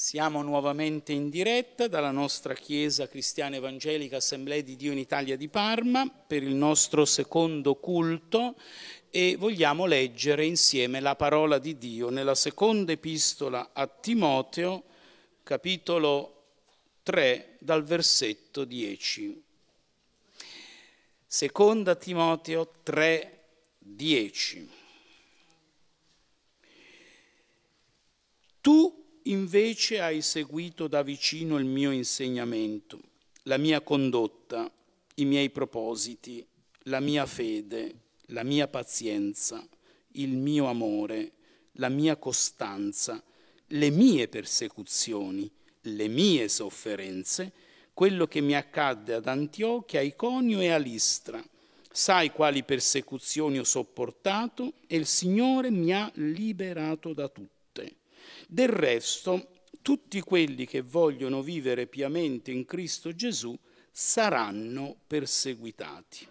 Siamo nuovamente in diretta dalla nostra Chiesa Cristiana Evangelica Assemblea di Dio in Italia di Parma per il nostro secondo culto e vogliamo leggere insieme la parola di Dio nella seconda epistola a Timoteo, capitolo 3, dal versetto 10. Seconda Timoteo 3, 10. Tu invece hai seguito da vicino il mio insegnamento, la mia condotta, i miei propositi, la mia fede, la mia pazienza, il mio amore, la mia costanza, le mie persecuzioni, le mie sofferenze, quello che mi accadde ad Antiochia, a Iconio e a Listra. Sai quali persecuzioni ho sopportato e il Signore mi ha liberato da tutto. Del resto, tutti quelli che vogliono vivere piamente in Cristo Gesù saranno perseguitati.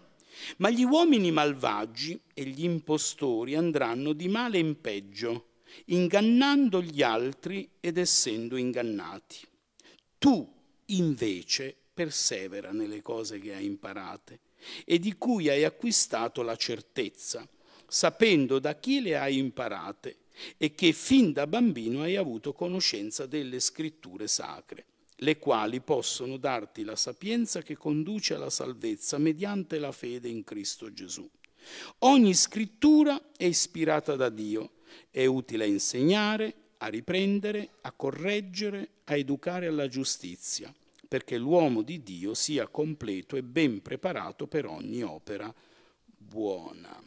Ma gli uomini malvagi e gli impostori andranno di male in peggio, ingannando gli altri ed essendo ingannati. Tu, invece, persevera nelle cose che hai imparate e di cui hai acquistato la certezza, sapendo da chi le hai imparate e che fin da bambino hai avuto conoscenza delle scritture sacre, le quali possono darti la sapienza che conduce alla salvezza mediante la fede in Cristo Gesù. Ogni scrittura è ispirata da Dio, è utile a insegnare, a riprendere, a correggere, a educare alla giustizia, perché l'uomo di Dio sia completo e ben preparato per ogni opera buona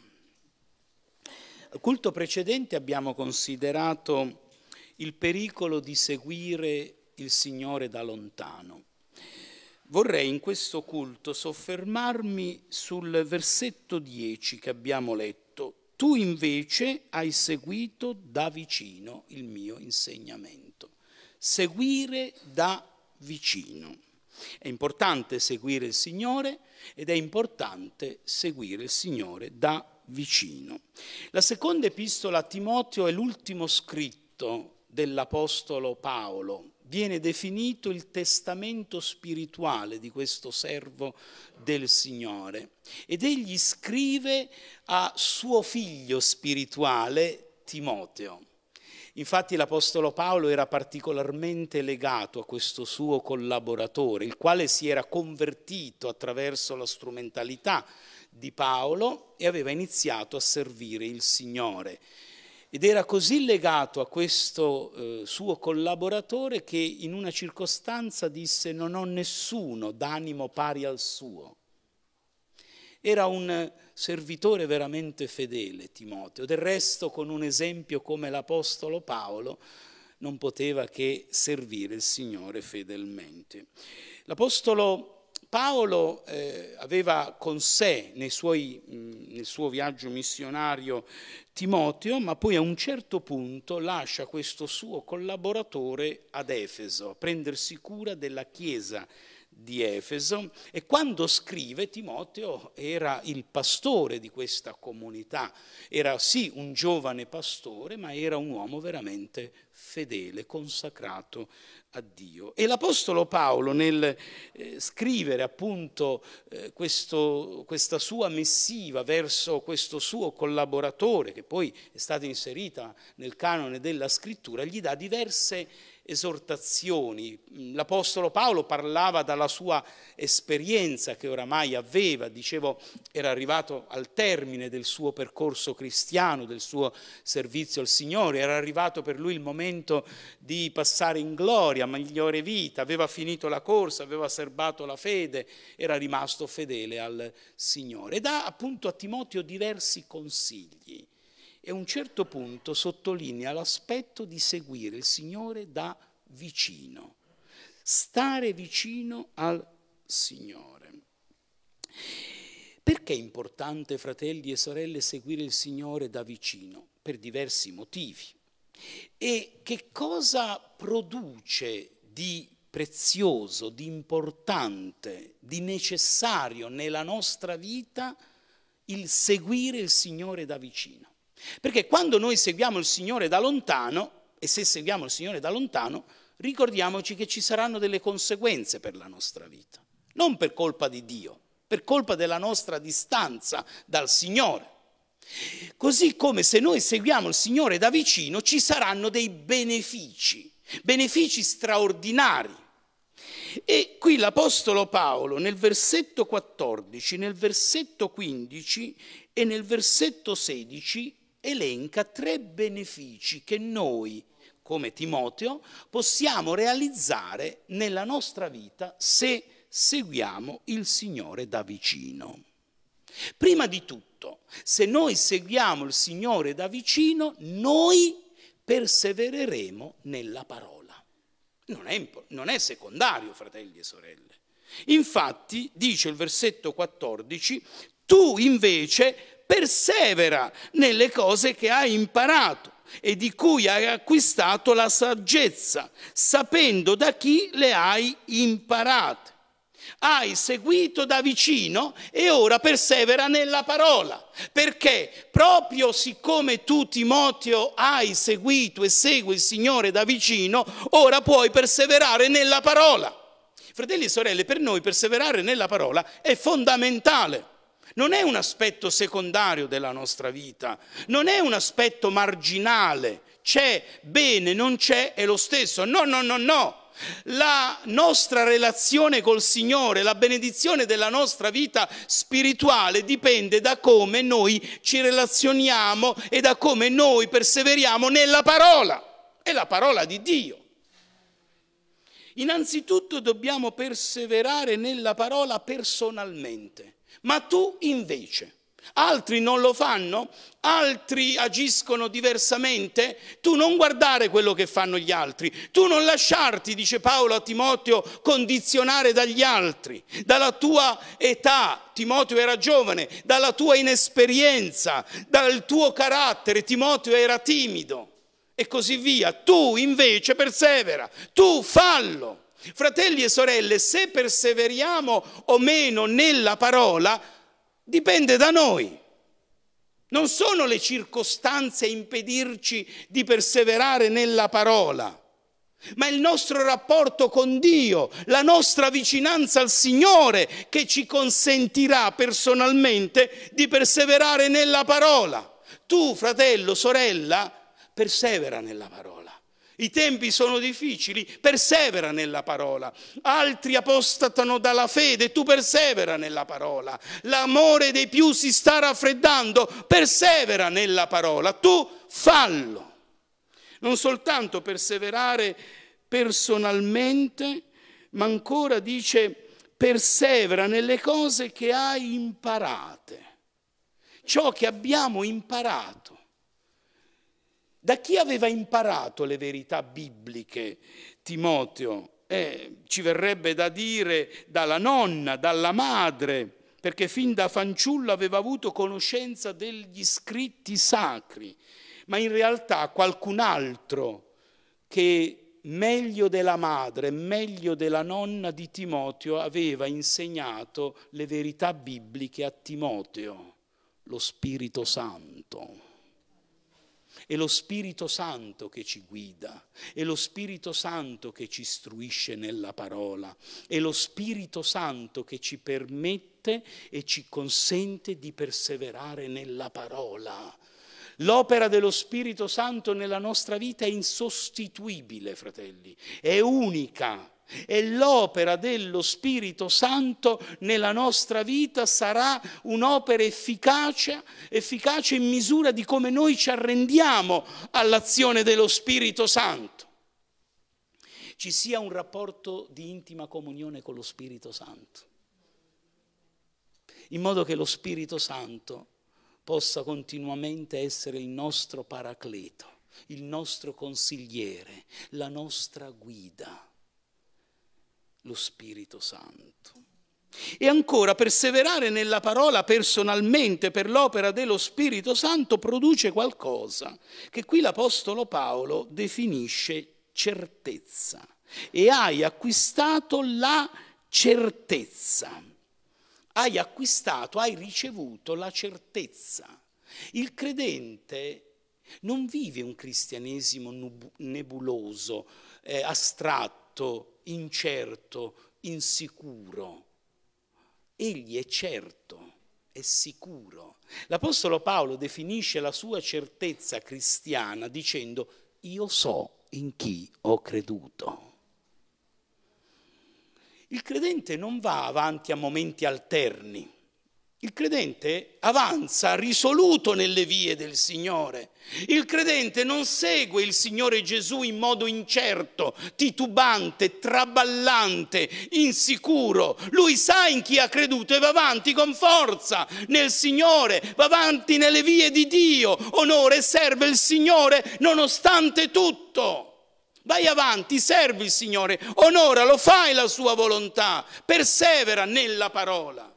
culto precedente abbiamo considerato il pericolo di seguire il Signore da lontano. Vorrei in questo culto soffermarmi sul versetto 10 che abbiamo letto. Tu invece hai seguito da vicino il mio insegnamento. Seguire da vicino. È importante seguire il Signore ed è importante seguire il Signore da vicino vicino. La seconda epistola a Timoteo è l'ultimo scritto dell'Apostolo Paolo. Viene definito il testamento spirituale di questo servo del Signore ed egli scrive a suo figlio spirituale Timoteo. Infatti l'Apostolo Paolo era particolarmente legato a questo suo collaboratore, il quale si era convertito attraverso la strumentalità di Paolo e aveva iniziato a servire il Signore. Ed era così legato a questo eh, suo collaboratore che in una circostanza disse non ho nessuno d'animo pari al suo. Era un servitore veramente fedele Timoteo, del resto con un esempio come l'Apostolo Paolo non poteva che servire il Signore fedelmente. L'Apostolo Paolo eh, aveva con sé suoi, mh, nel suo viaggio missionario Timoteo, ma poi a un certo punto lascia questo suo collaboratore ad Efeso a prendersi cura della Chiesa di Efeso e quando scrive Timoteo era il pastore di questa comunità, era sì un giovane pastore ma era un uomo veramente fedele, consacrato a Dio. E l'Apostolo Paolo nel eh, scrivere appunto eh, questo, questa sua missiva verso questo suo collaboratore che poi è stata inserita nel canone della scrittura, gli dà diverse esortazioni. Mm, L'Apostolo Paolo parlava dalla sua esperienza che oramai aveva, dicevo era arrivato al termine del suo percorso cristiano, del suo servizio al Signore, era arrivato per lui il momento di passare in gloria, migliore vita, aveva finito la corsa, aveva serbato la fede, era rimasto fedele al Signore. E dà appunto a Timoteo diversi consigli e a un certo punto sottolinea l'aspetto di seguire il Signore da vicino, stare vicino al Signore. Perché è importante, fratelli e sorelle, seguire il Signore da vicino? Per diversi motivi. E che cosa produce di prezioso, di importante, di necessario nella nostra vita il seguire il Signore da vicino? Perché quando noi seguiamo il Signore da lontano, e se seguiamo il Signore da lontano, ricordiamoci che ci saranno delle conseguenze per la nostra vita, non per colpa di Dio, per colpa della nostra distanza dal Signore. Così come se noi seguiamo il Signore da vicino ci saranno dei benefici, benefici straordinari. E qui l'Apostolo Paolo nel versetto 14, nel versetto 15 e nel versetto 16 elenca tre benefici che noi, come Timoteo, possiamo realizzare nella nostra vita se seguiamo il Signore da vicino. Prima di tutto, se noi seguiamo il Signore da vicino, noi persevereremo nella parola. Non è, non è secondario, fratelli e sorelle. Infatti, dice il versetto 14, tu invece persevera nelle cose che ha imparato e di cui hai acquistato la saggezza, sapendo da chi le hai imparate. Hai seguito da vicino e ora persevera nella parola, perché proprio siccome tu Timoteo hai seguito e segui il Signore da vicino, ora puoi perseverare nella parola. Fratelli e sorelle, per noi perseverare nella parola è fondamentale non è un aspetto secondario della nostra vita, non è un aspetto marginale, c'è, bene, non c'è, è lo stesso. No, no, no, no. La nostra relazione col Signore, la benedizione della nostra vita spirituale dipende da come noi ci relazioniamo e da come noi perseveriamo nella parola. È la parola di Dio. Innanzitutto dobbiamo perseverare nella parola personalmente. Ma tu invece, altri non lo fanno, altri agiscono diversamente, tu non guardare quello che fanno gli altri, tu non lasciarti, dice Paolo a Timoteo, condizionare dagli altri, dalla tua età, Timoteo era giovane, dalla tua inesperienza, dal tuo carattere, Timoteo era timido e così via. Tu invece persevera, tu fallo. Fratelli e sorelle, se perseveriamo o meno nella parola, dipende da noi. Non sono le circostanze a impedirci di perseverare nella parola, ma il nostro rapporto con Dio, la nostra vicinanza al Signore che ci consentirà personalmente di perseverare nella parola. Tu, fratello, sorella, persevera nella parola. I tempi sono difficili, persevera nella parola. Altri apostatano dalla fede, tu persevera nella parola. L'amore dei più si sta raffreddando, persevera nella parola. Tu fallo. Non soltanto perseverare personalmente, ma ancora dice persevera nelle cose che hai imparate. Ciò che abbiamo imparato. Da chi aveva imparato le verità bibliche Timoteo? Eh, ci verrebbe da dire dalla nonna, dalla madre, perché fin da fanciullo aveva avuto conoscenza degli scritti sacri, ma in realtà qualcun altro che meglio della madre, meglio della nonna di Timoteo, aveva insegnato le verità bibliche a Timoteo, lo Spirito Santo. È lo Spirito Santo che ci guida, è lo Spirito Santo che ci istruisce nella parola, è lo Spirito Santo che ci permette e ci consente di perseverare nella parola. L'opera dello Spirito Santo nella nostra vita è insostituibile, fratelli, è unica e l'opera dello Spirito Santo nella nostra vita sarà un'opera efficace, efficace in misura di come noi ci arrendiamo all'azione dello Spirito Santo. Ci sia un rapporto di intima comunione con lo Spirito Santo, in modo che lo Spirito Santo possa continuamente essere il nostro paracleto, il nostro consigliere, la nostra guida lo Spirito Santo. E ancora, perseverare nella parola personalmente per l'opera dello Spirito Santo produce qualcosa che qui l'Apostolo Paolo definisce certezza. E hai acquistato la certezza. Hai acquistato, hai ricevuto la certezza. Il credente non vive un cristianesimo nebuloso, eh, astratto, incerto, insicuro. Egli è certo, è sicuro. L'Apostolo Paolo definisce la sua certezza cristiana dicendo io so in chi ho creduto. Il credente non va avanti a momenti alterni il credente avanza risoluto nelle vie del Signore. Il credente non segue il Signore Gesù in modo incerto, titubante, traballante, insicuro. Lui sa in chi ha creduto e va avanti con forza nel Signore, va avanti nelle vie di Dio, onore e serve il Signore nonostante tutto. Vai avanti, servi il Signore, onoralo, fai la sua volontà, persevera nella parola.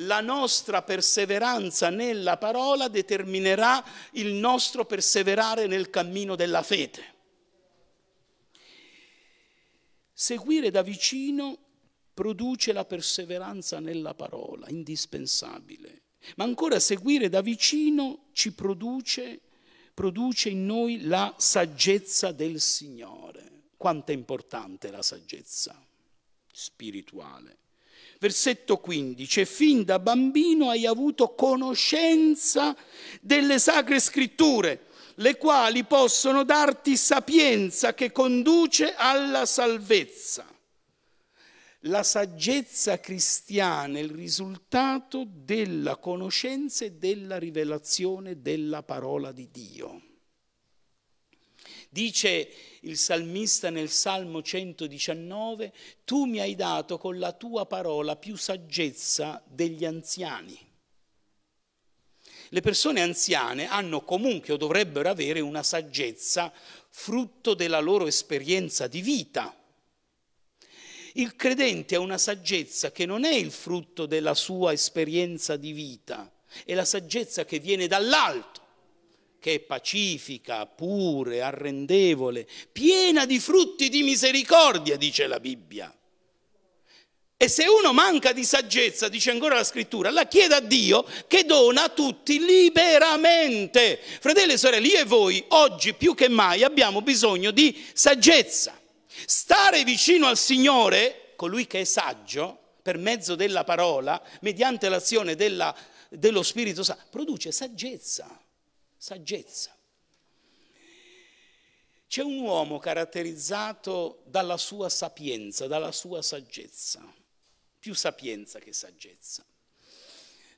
La nostra perseveranza nella parola determinerà il nostro perseverare nel cammino della fede. Seguire da vicino produce la perseveranza nella parola, indispensabile. Ma ancora seguire da vicino ci produce, produce in noi la saggezza del Signore. Quanto è importante la saggezza spirituale. Versetto 15, fin da bambino hai avuto conoscenza delle sacre scritture, le quali possono darti sapienza che conduce alla salvezza. La saggezza cristiana è il risultato della conoscenza e della rivelazione della parola di Dio. Dice il salmista nel Salmo 119, tu mi hai dato con la tua parola più saggezza degli anziani. Le persone anziane hanno comunque o dovrebbero avere una saggezza frutto della loro esperienza di vita. Il credente ha una saggezza che non è il frutto della sua esperienza di vita, è la saggezza che viene dall'alto che è pacifica, pure, arrendevole, piena di frutti di misericordia, dice la Bibbia. E se uno manca di saggezza, dice ancora la scrittura, la chiede a Dio che dona a tutti liberamente. Fratelli e sorelle, io e voi oggi più che mai abbiamo bisogno di saggezza. Stare vicino al Signore, colui che è saggio, per mezzo della parola, mediante l'azione dello Spirito Santo, produce saggezza saggezza. C'è un uomo caratterizzato dalla sua sapienza, dalla sua saggezza, più sapienza che saggezza,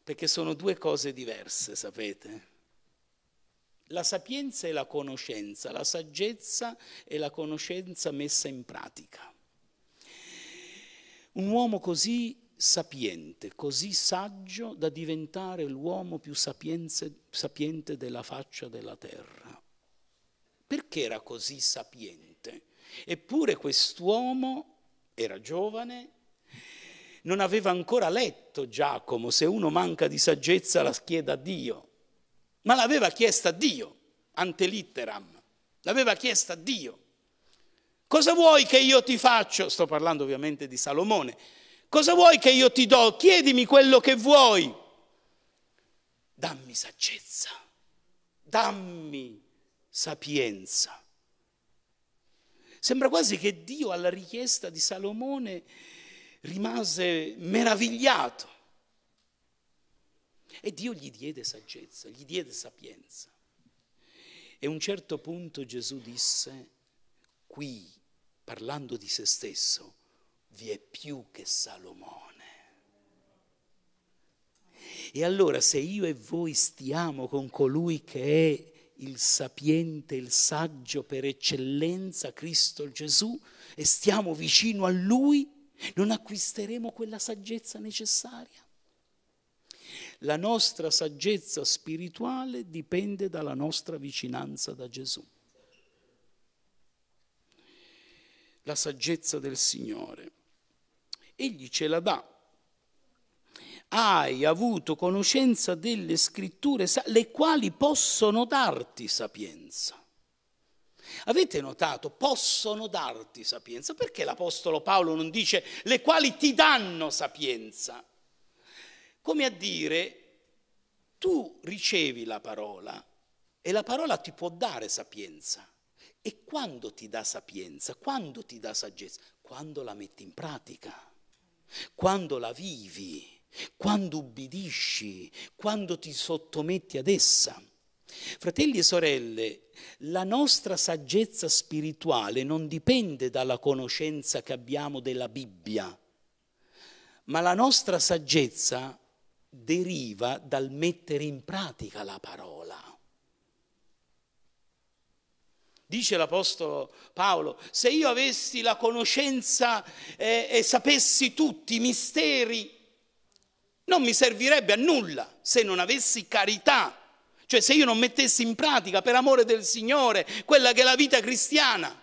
perché sono due cose diverse, sapete? La sapienza è la conoscenza, la saggezza è la conoscenza messa in pratica. Un uomo così sapiente, così saggio da diventare l'uomo più sapienze, sapiente della faccia della terra. Perché era così sapiente? Eppure quest'uomo era giovane, non aveva ancora letto Giacomo, se uno manca di saggezza la chieda a Dio, ma l'aveva chiesta a Dio, ante litteram, l'aveva chiesta a Dio. Cosa vuoi che io ti faccia? Sto parlando ovviamente di Salomone Cosa vuoi che io ti do? Chiedimi quello che vuoi. Dammi saggezza, dammi sapienza. Sembra quasi che Dio alla richiesta di Salomone rimase meravigliato. E Dio gli diede saggezza, gli diede sapienza. E a un certo punto Gesù disse, qui, parlando di se stesso, vi è più che Salomone. E allora se io e voi stiamo con colui che è il sapiente, il saggio per eccellenza, Cristo Gesù, e stiamo vicino a Lui, non acquisteremo quella saggezza necessaria. La nostra saggezza spirituale dipende dalla nostra vicinanza da Gesù. La saggezza del Signore egli ce la dà. Hai avuto conoscenza delle scritture, le quali possono darti sapienza. Avete notato? Possono darti sapienza. Perché l'Apostolo Paolo non dice le quali ti danno sapienza? Come a dire, tu ricevi la parola e la parola ti può dare sapienza. E quando ti dà sapienza? Quando ti dà saggezza? Quando la metti in pratica quando la vivi, quando ubbidisci, quando ti sottometti ad essa. Fratelli e sorelle, la nostra saggezza spirituale non dipende dalla conoscenza che abbiamo della Bibbia, ma la nostra saggezza deriva dal mettere in pratica la parola. Dice l'Apostolo Paolo, se io avessi la conoscenza eh, e sapessi tutti i misteri, non mi servirebbe a nulla se non avessi carità, cioè se io non mettessi in pratica per amore del Signore quella che è la vita cristiana.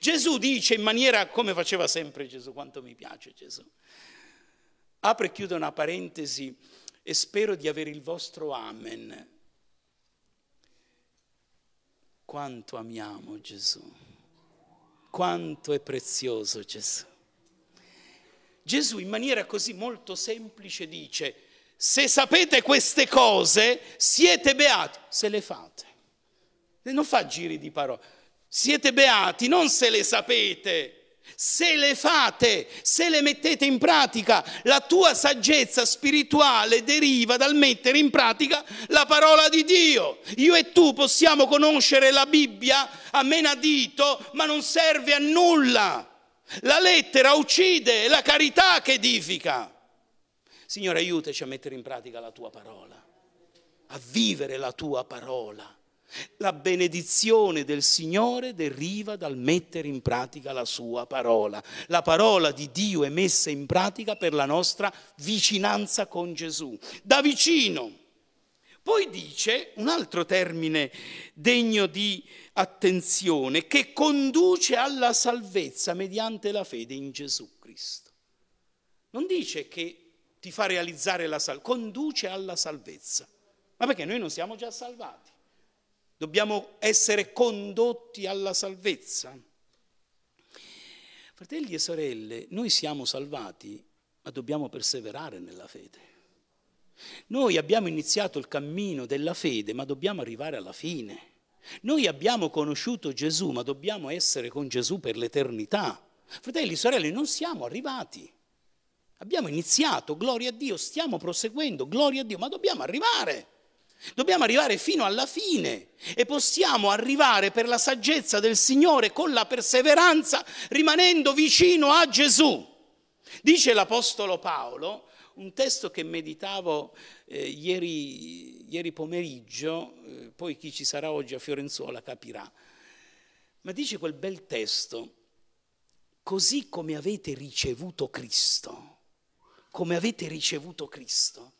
Gesù dice in maniera come faceva sempre Gesù, quanto mi piace Gesù. Apre e chiudo una parentesi e spero di avere il vostro amen quanto amiamo Gesù, quanto è prezioso Gesù. Gesù in maniera così molto semplice dice, se sapete queste cose siete beati, se le fate. non fa giri di parole. Siete beati non se le sapete, se le fate, se le mettete in pratica, la tua saggezza spirituale deriva dal mettere in pratica la parola di Dio. Io e tu possiamo conoscere la Bibbia a menadito, ma non serve a nulla. La lettera uccide, è la carità che edifica. Signore, aiutaci a mettere in pratica la tua parola, a vivere la tua parola. La benedizione del Signore deriva dal mettere in pratica la sua parola. La parola di Dio è messa in pratica per la nostra vicinanza con Gesù, da vicino. Poi dice un altro termine degno di attenzione che conduce alla salvezza mediante la fede in Gesù Cristo. Non dice che ti fa realizzare la salvezza, conduce alla salvezza. Ma perché noi non siamo già salvati? dobbiamo essere condotti alla salvezza. Fratelli e sorelle, noi siamo salvati, ma dobbiamo perseverare nella fede. Noi abbiamo iniziato il cammino della fede, ma dobbiamo arrivare alla fine. Noi abbiamo conosciuto Gesù, ma dobbiamo essere con Gesù per l'eternità. Fratelli e sorelle, non siamo arrivati. Abbiamo iniziato, gloria a Dio, stiamo proseguendo, gloria a Dio, ma dobbiamo arrivare. Dobbiamo arrivare fino alla fine e possiamo arrivare per la saggezza del Signore con la perseveranza rimanendo vicino a Gesù. Dice l'Apostolo Paolo, un testo che meditavo eh, ieri, ieri, pomeriggio, eh, poi chi ci sarà oggi a Fiorenzuola capirà, ma dice quel bel testo, così come avete ricevuto Cristo, come avete ricevuto Cristo,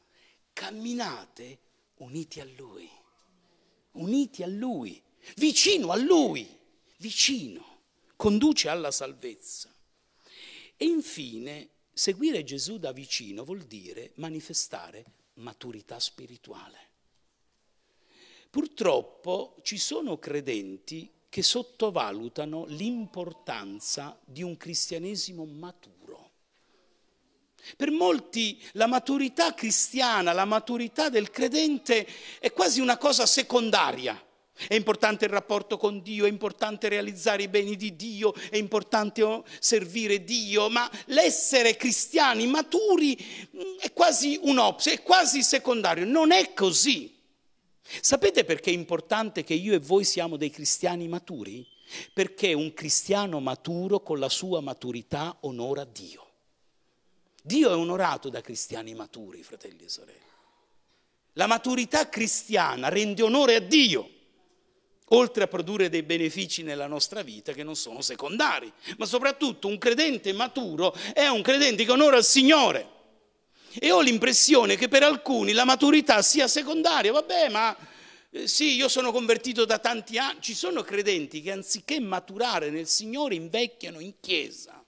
camminate uniti a Lui, uniti a Lui, vicino a Lui, vicino, conduce alla salvezza. E infine, seguire Gesù da vicino vuol dire manifestare maturità spirituale. Purtroppo ci sono credenti che sottovalutano l'importanza di un cristianesimo maturo. Per molti la maturità cristiana, la maturità del credente è quasi una cosa secondaria. È importante il rapporto con Dio, è importante realizzare i beni di Dio, è importante oh, servire Dio, ma l'essere cristiani maturi mm, è quasi un un'opzione, è quasi secondario. Non è così. Sapete perché è importante che io e voi siamo dei cristiani maturi? Perché un cristiano maturo con la sua maturità onora Dio. Dio è onorato da cristiani maturi, fratelli e sorelle. La maturità cristiana rende onore a Dio, oltre a produrre dei benefici nella nostra vita che non sono secondari, ma soprattutto un credente maturo è un credente che onora il Signore. E ho l'impressione che per alcuni la maturità sia secondaria, vabbè, ma eh, sì, io sono convertito da tanti anni, ci sono credenti che anziché maturare nel Signore invecchiano in chiesa.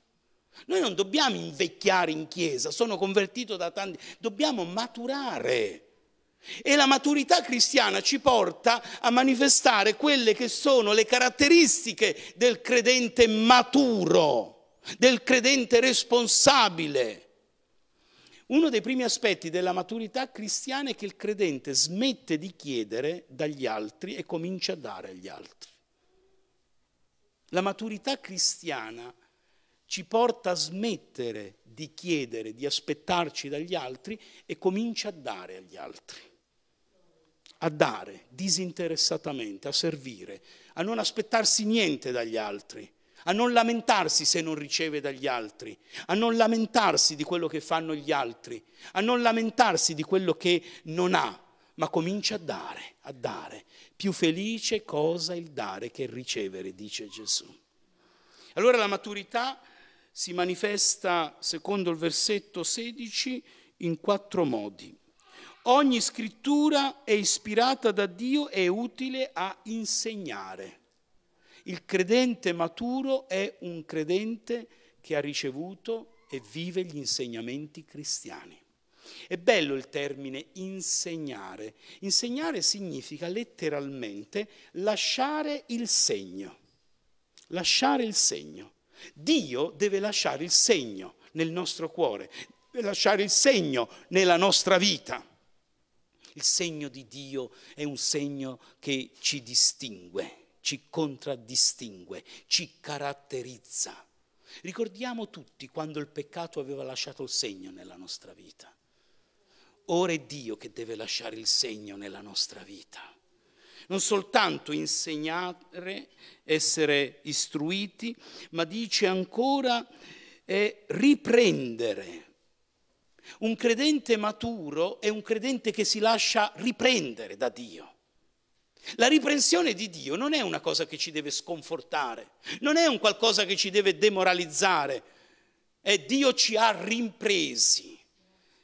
Noi non dobbiamo invecchiare in chiesa, sono convertito da tanti, dobbiamo maturare. E la maturità cristiana ci porta a manifestare quelle che sono le caratteristiche del credente maturo, del credente responsabile. Uno dei primi aspetti della maturità cristiana è che il credente smette di chiedere dagli altri e comincia a dare agli altri. La maturità cristiana ci porta a smettere di chiedere, di aspettarci dagli altri e comincia a dare agli altri. A dare disinteressatamente, a servire, a non aspettarsi niente dagli altri, a non lamentarsi se non riceve dagli altri, a non lamentarsi di quello che fanno gli altri, a non lamentarsi di quello che non ha, ma comincia a dare, a dare. Più felice cosa il dare che il ricevere, dice Gesù. Allora la maturità si manifesta, secondo il versetto 16, in quattro modi. Ogni scrittura è ispirata da Dio e è utile a insegnare. Il credente maturo è un credente che ha ricevuto e vive gli insegnamenti cristiani. È bello il termine insegnare. Insegnare significa letteralmente lasciare il segno. Lasciare il segno. Dio deve lasciare il segno nel nostro cuore, deve lasciare il segno nella nostra vita. Il segno di Dio è un segno che ci distingue, ci contraddistingue, ci caratterizza. Ricordiamo tutti quando il peccato aveva lasciato il segno nella nostra vita. Ora è Dio che deve lasciare il segno nella nostra vita non soltanto insegnare, essere istruiti, ma dice ancora eh, riprendere. Un credente maturo è un credente che si lascia riprendere da Dio. La riprensione di Dio non è una cosa che ci deve sconfortare, non è un qualcosa che ci deve demoralizzare, è Dio ci ha rimpresi.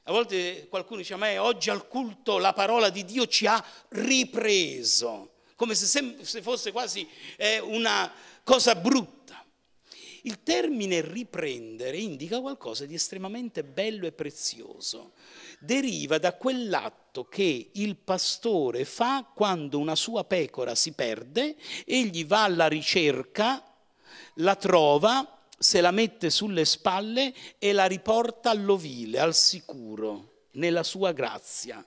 A volte qualcuno dice ma me, oggi al culto la parola di Dio ci ha ripreso, come se, se fosse quasi eh, una cosa brutta. Il termine riprendere indica qualcosa di estremamente bello e prezioso. Deriva da quell'atto che il pastore fa quando una sua pecora si perde, egli va alla ricerca, la trova se la mette sulle spalle e la riporta all'ovile, al sicuro, nella sua grazia.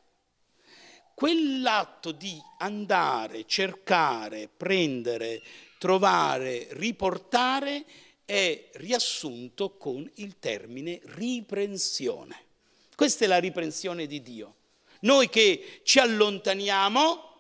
Quell'atto di andare, cercare, prendere, trovare, riportare è riassunto con il termine riprensione. Questa è la riprensione di Dio. Noi che ci allontaniamo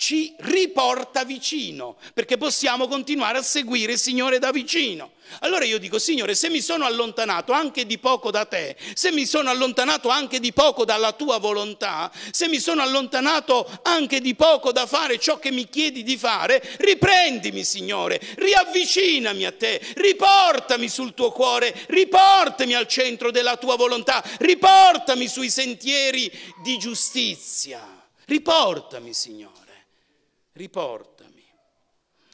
ci riporta vicino, perché possiamo continuare a seguire il Signore da vicino. Allora io dico, Signore, se mi sono allontanato anche di poco da te, se mi sono allontanato anche di poco dalla tua volontà, se mi sono allontanato anche di poco da fare ciò che mi chiedi di fare, riprendimi, Signore, riavvicinami a te, riportami sul tuo cuore, riportami al centro della tua volontà, riportami sui sentieri di giustizia. Riportami, Signore riportami.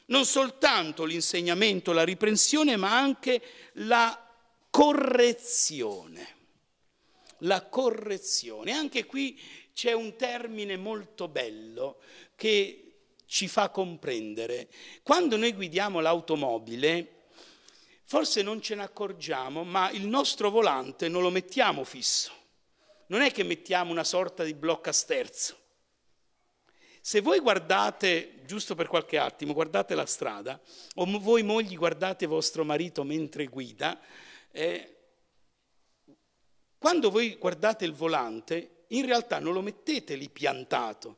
Non soltanto l'insegnamento, la riprensione, ma anche la correzione. La correzione. Anche qui c'è un termine molto bello che ci fa comprendere. Quando noi guidiamo l'automobile, forse non ce ne accorgiamo, ma il nostro volante non lo mettiamo fisso. Non è che mettiamo una sorta di blocca sterzo. Se voi guardate, giusto per qualche attimo, guardate la strada, o voi mogli guardate vostro marito mentre guida, eh, quando voi guardate il volante, in realtà non lo mettete lì piantato,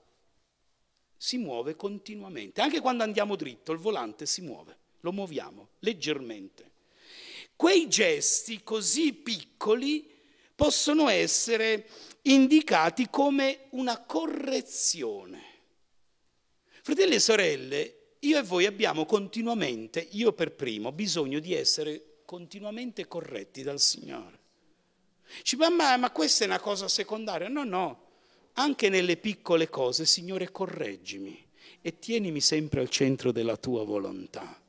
si muove continuamente. Anche quando andiamo dritto, il volante si muove, lo muoviamo leggermente. Quei gesti così piccoli possono essere indicati come una correzione. Fratelli e sorelle, io e voi abbiamo continuamente, io per primo, bisogno di essere continuamente corretti dal Signore. Ci ma, ma questa è una cosa secondaria. No, no, anche nelle piccole cose, Signore, correggimi e tienimi sempre al centro della tua volontà.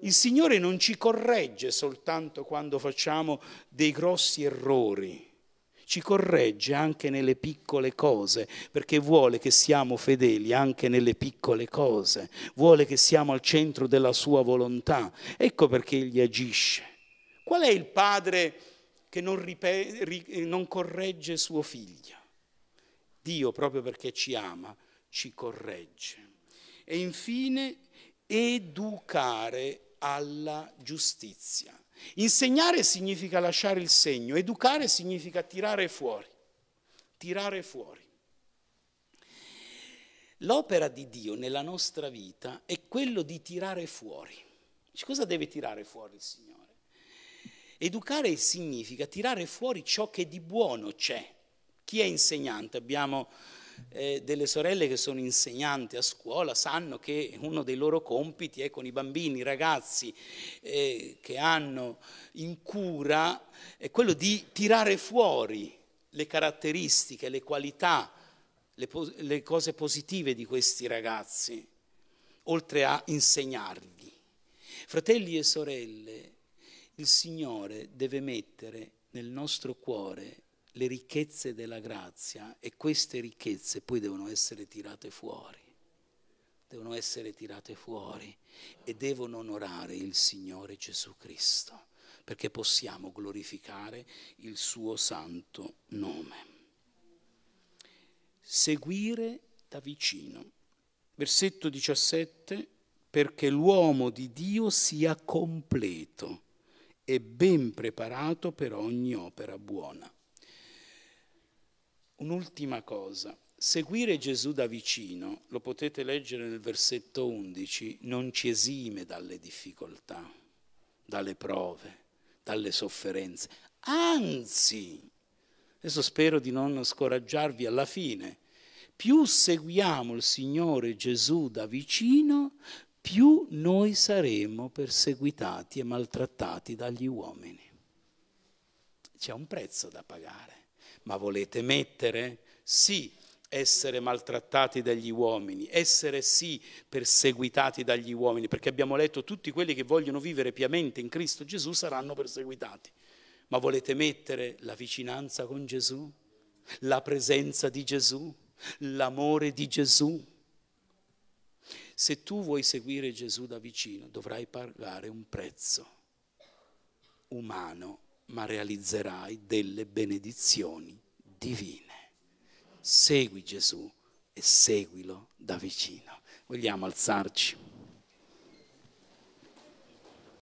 Il Signore non ci corregge soltanto quando facciamo dei grossi errori ci corregge anche nelle piccole cose, perché vuole che siamo fedeli anche nelle piccole cose, vuole che siamo al centro della sua volontà. Ecco perché egli agisce. Qual è il padre che non, ripete, non corregge suo figlio? Dio, proprio perché ci ama, ci corregge. E infine, educare alla giustizia. Insegnare significa lasciare il segno, educare significa tirare fuori, tirare fuori. L'opera di Dio nella nostra vita è quello di tirare fuori. Cosa deve tirare fuori il Signore? Educare significa tirare fuori ciò che di buono c'è. Chi è insegnante? Abbiamo eh, delle sorelle che sono insegnanti a scuola sanno che uno dei loro compiti è con i bambini, i ragazzi eh, che hanno in cura, è quello di tirare fuori le caratteristiche, le qualità, le, po- le cose positive di questi ragazzi, oltre a insegnargli. Fratelli e sorelle, il Signore deve mettere nel nostro cuore le ricchezze della grazia e queste ricchezze poi devono essere tirate fuori, devono essere tirate fuori e devono onorare il Signore Gesù Cristo, perché possiamo glorificare il suo santo nome. Seguire da vicino. Versetto 17, perché l'uomo di Dio sia completo e ben preparato per ogni opera buona. Un'ultima cosa, seguire Gesù da vicino, lo potete leggere nel versetto 11, non ci esime dalle difficoltà, dalle prove, dalle sofferenze. Anzi, adesso spero di non scoraggiarvi alla fine, più seguiamo il Signore Gesù da vicino, più noi saremo perseguitati e maltrattati dagli uomini. C'è un prezzo da pagare ma volete mettere? Sì, essere maltrattati dagli uomini, essere sì perseguitati dagli uomini, perché abbiamo letto tutti quelli che vogliono vivere piamente in Cristo Gesù saranno perseguitati. Ma volete mettere la vicinanza con Gesù, la presenza di Gesù, l'amore di Gesù? Se tu vuoi seguire Gesù da vicino dovrai pagare un prezzo umano ma realizzerai delle benedizioni divine. Segui Gesù e seguilo da vicino. Vogliamo alzarci.